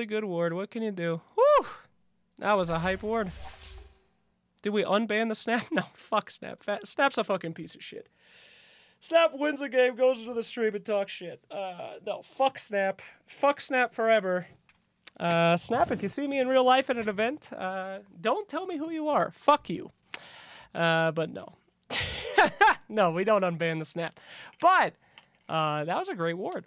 really good ward. What can you do? Woo! That was a hype ward. Did we unban the snap? No, fuck snap. Fat, snap's a fucking piece of shit. Snap wins the game, goes into the stream and talks shit. Uh, no, fuck snap. Fuck snap forever. Uh, snap, if you see me in real life at an event, uh, don't tell me who you are. Fuck you. Uh, but no. no, we don't unban the snap. But uh, that was a great ward.